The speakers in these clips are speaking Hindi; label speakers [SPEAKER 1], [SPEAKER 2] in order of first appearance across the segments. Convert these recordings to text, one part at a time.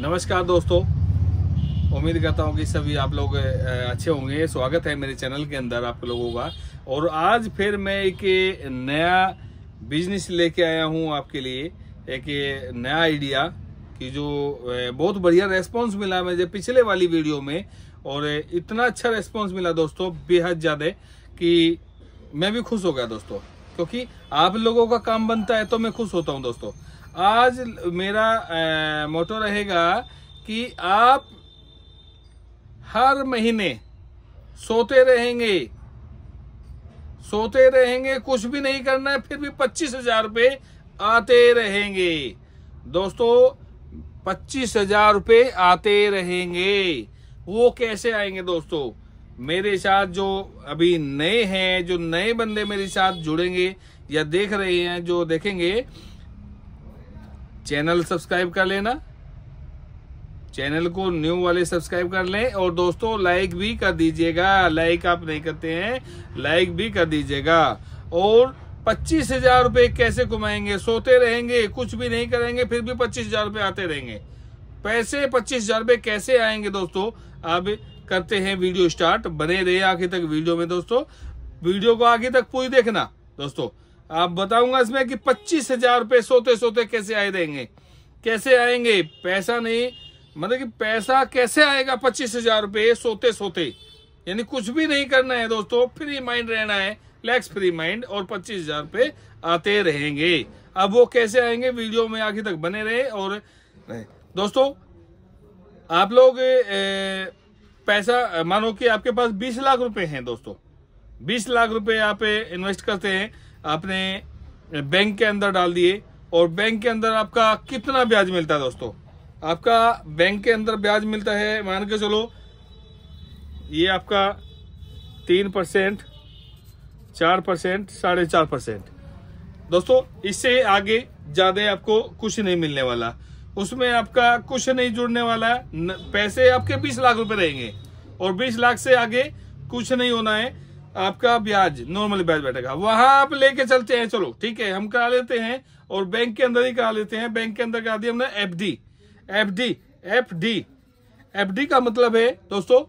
[SPEAKER 1] नमस्कार दोस्तों उम्मीद करता हूँ कि सभी आप लोग अच्छे होंगे स्वागत है मेरे चैनल के अंदर आप लोगों का और आज फिर मैं एक नया बिजनेस लेके आया हूँ आपके लिए एक नया आइडिया कि जो बहुत बढ़िया रेस्पॉन्स मिला मुझे पिछले वाली वीडियो में और इतना अच्छा रेस्पॉन्स मिला दोस्तों बेहद ज़्यादा कि मैं भी खुश हो गया दोस्तों क्योंकि आप लोगों का काम बनता है तो मैं खुश होता हूँ दोस्तों आज मेरा मोटो रहेगा कि आप हर महीने सोते रहेंगे सोते रहेंगे कुछ भी नहीं करना है फिर भी पच्चीस हजार रुपये आते रहेंगे दोस्तों पच्चीस हजार रुपये आते रहेंगे वो कैसे आएंगे दोस्तों मेरे साथ जो अभी नए हैं जो नए बंदे मेरे साथ जुड़ेंगे या देख रहे हैं जो देखेंगे चैनल सब्सक्राइब कर लेना चैनल को न्यू वाले सब्सक्राइब कर लें और दोस्तों लाइक भी कर दीजिएगा लाइक आप नहीं करते हैं लाइक भी कर दीजिएगा और पच्चीस हजार रुपये कैसे कमाएंगे सोते रहेंगे कुछ भी नहीं करेंगे फिर भी पच्चीस हजार रुपये आते रहेंगे पैसे पच्चीस हजार रुपये कैसे आएंगे दोस्तों अब करते हैं वीडियो स्टार्ट बने रहे आखिर तक वीडियो में दोस्तों वीडियो को आगे तक पूरी देखना दोस्तों आप बताऊंगा इसमें कि पच्चीस हजार रूपये सोते सोते कैसे आए देंगे कैसे आएंगे पैसा नहीं मतलब कि पैसा कैसे आएगा पच्चीस हजार रूपये सोते सोते यानी कुछ भी नहीं करना है दोस्तों फ्री माइंड रहना है लेक्स फ्री माइंड और पच्चीस हजार रुपये आते रहेंगे अब वो कैसे आएंगे वीडियो में आखिर तक बने रहे और दोस्तों आप लोग ए, पैसा मानो कि आपके पास बीस लाख रुपए हैं दोस्तों बीस लाख रुपए आप इन्वेस्ट करते हैं आपने बैंक के अंदर डाल दिए और बैंक के अंदर आपका कितना ब्याज मिलता है दोस्तों आपका बैंक के अंदर ब्याज मिलता है मान के चलो ये आपका तीन परसेंट चार परसेंट साढ़े चार परसेंट दोस्तों इससे आगे ज़्यादा आपको कुछ नहीं मिलने वाला उसमें आपका कुछ नहीं जुड़ने वाला है पैसे आपके बीस लाख रुपए रहेंगे और बीस लाख से आगे कुछ नहीं होना है आपका ब्याज नॉर्मल ब्याज बैठेगा वहां आप लेके चलते हैं चलो ठीक है हम करा लेते हैं और बैंक के अंदर ही करा लेते हैं बैंक के अंदर करा दिया हमने F D F D F D F D का मतलब है दोस्तों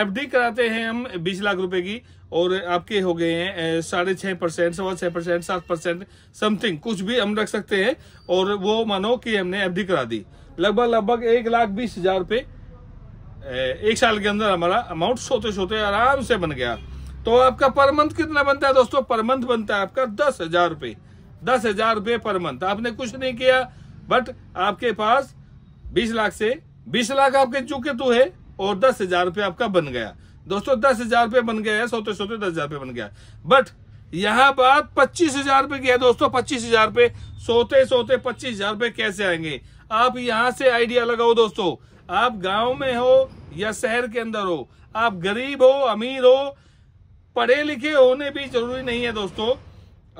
[SPEAKER 1] एफ डी कराते हैं हम बीस लाख रुपए की और आपके हो गए हैं साढ़े छह परसेंट सवा छह परसेंट सात परसेंट समथिंग कुछ भी हम रख सकते हैं और वो मानो कि हमने एफ डी करा दी लगभग लगभग एक लाख बीस हजार रुपए एक साल के अंदर हमारा अमाउंट सोते सोते आराम से बन गया तो आपका पर मंथ कितना बनता है दोस्तों पर मंथ बनता है आपका दस हजार रूपये दस हजार रूपये पर मंथ आपने कुछ नहीं किया बट आपके पास बीस लाख से बीस लाख आपके चूके तो है और दस हजार रुपये आपका बन गया दोस्तों दस हजार रुपये बन गया है सोते सोते दस हजार रुपये बन गया बट यहाँ बात पच्चीस हजार रुपये की है दोस्तों पच्चीस हजार रुपये सोते सोते पच्चीस हजार रुपये कैसे आएंगे आप यहाँ से आइडिया लगाओ दोस्तों आप गांव में हो या शहर के अंदर हो आप गरीब हो अमीर हो पढ़े लिखे होने भी जरूरी नहीं है दोस्तों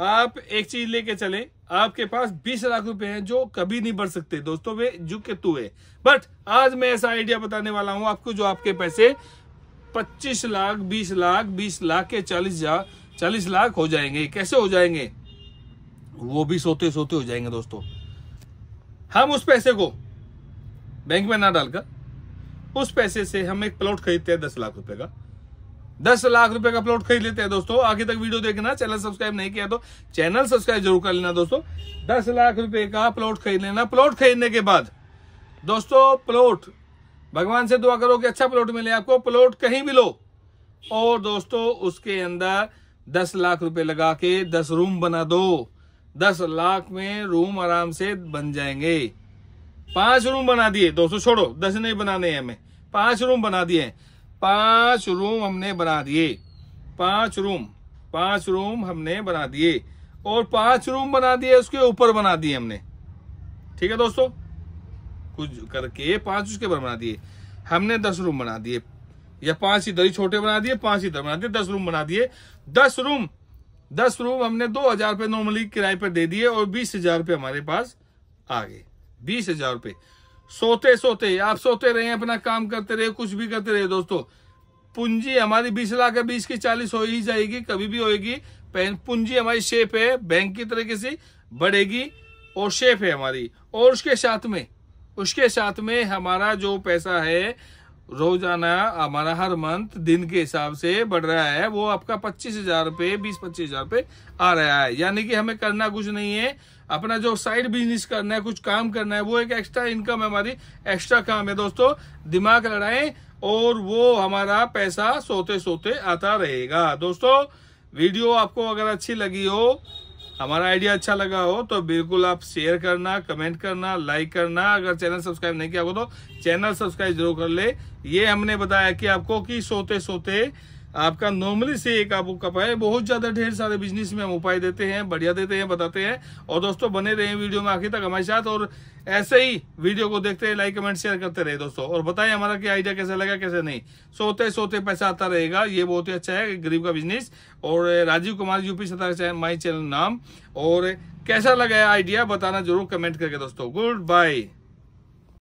[SPEAKER 1] आप एक चीज लेके चले आपके पास बीस लाख रुपए हैं जो कभी नहीं बढ़ सकते दोस्तों वे जुग के तुए बट आज मैं ऐसा आइडिया बताने वाला हूं आपको जो आपके पैसे पच्चीस लाख बीस लाख बीस लाख के चालीस हजार चालीस लाख हो जाएंगे कैसे हो जाएंगे वो भी सोते सोते हो जाएंगे दोस्तों हम उस पैसे को बैंक में ना डालकर उस पैसे से हम एक प्लॉट खरीदते हैं दस लाख रुपए का दस लाख रुपए का प्लॉट खरीद लेते हैं दोस्तों आगे तक वीडियो देखना चैनल सब्सक्राइब नहीं किया तो चैनल सब्सक्राइब जरूर कर लेना दोस्तों दस लाख रुपए का प्लॉट खरीद लेना प्लॉट खरीदने के बाद दोस्तों प्लॉट भगवान से दुआ करो कि अच्छा प्लॉट मिले आपको प्लॉट कहीं भी लो और दोस्तों उसके अंदर दस लाख रुपए लगा के दस रूम बना दो दस लाख में रूम आराम से बन जाएंगे पांच रूम बना दिए दोस्तों छोड़ो दस नहीं बनाने हमें पांच रूम बना दिए पांच रूम हमने बना दिए पांच रूम पांच रूम हमने बना दिए और पांच रूम बना दिए उसके ऊपर बना दिए हमने ठीक है दोस्तों कुछ करके पांच उसके ऊपर बना दिए हमने दस रूम बना दिए या पांच इधर ही छोटे बना दिए पांच इधर बना दिए दस रूम बना दिए दस रूम दस रूम हमने दो हजार रुपये नॉर्मली किराए पर दे दिए और बीस हजार रुपये हमारे पास आ गए बीस हजार रुपये सोते सोते आप सोते रहे अपना काम करते रहे कुछ भी करते रहे दोस्तों पूंजी हमारी बीस लाख है बीस की चालीस हो ही जाएगी कभी भी होगी पूंजी हमारी शेप है बैंक की तरीके से बढ़ेगी और शेप है हमारी और उसके साथ में उसके साथ में हमारा जो पैसा है रोजाना हमारा हर मंथ दिन के हिसाब से बढ़ रहा है वो आपका पच्चीस हजार रुपये बीस पच्चीस हजार रुपये आ रहा है यानी कि हमें करना कुछ नहीं है अपना जो साइड बिजनेस करना है कुछ काम करना है वो एक एक्स्ट्रा इनकम है हमारी एक्स्ट्रा काम है दोस्तों दिमाग लड़ाएं और वो हमारा पैसा सोते सोते आता रहेगा दोस्तों वीडियो आपको अगर अच्छी लगी हो हमारा आइडिया अच्छा लगा हो तो बिल्कुल आप शेयर करना कमेंट करना लाइक करना अगर चैनल सब्सक्राइब नहीं किया हो तो चैनल सब्सक्राइब जरूर कर ले ये हमने बताया कि आपको कि सोते सोते आपका नॉर्मली से एक आप कप है बहुत ज़्यादा ढेर सारे बिजनेस में हम उपाय देते हैं बढ़िया देते हैं बताते हैं और दोस्तों बने रहे वीडियो में आखिर तक हमारे साथ और ऐसे ही वीडियो को देखते रहे लाइक कमेंट शेयर करते रहे दोस्तों और बताएं हमारा क्या आइडिया कैसा लगा कैसे नहीं सोते सोते पैसा आता रहेगा ये बहुत ही अच्छा है गरीब का बिजनेस और राजीव कुमार यूपी सतार माई चैनल नाम और कैसा लगा आइडिया बताना जरूर कमेंट करके दोस्तों गुड बाय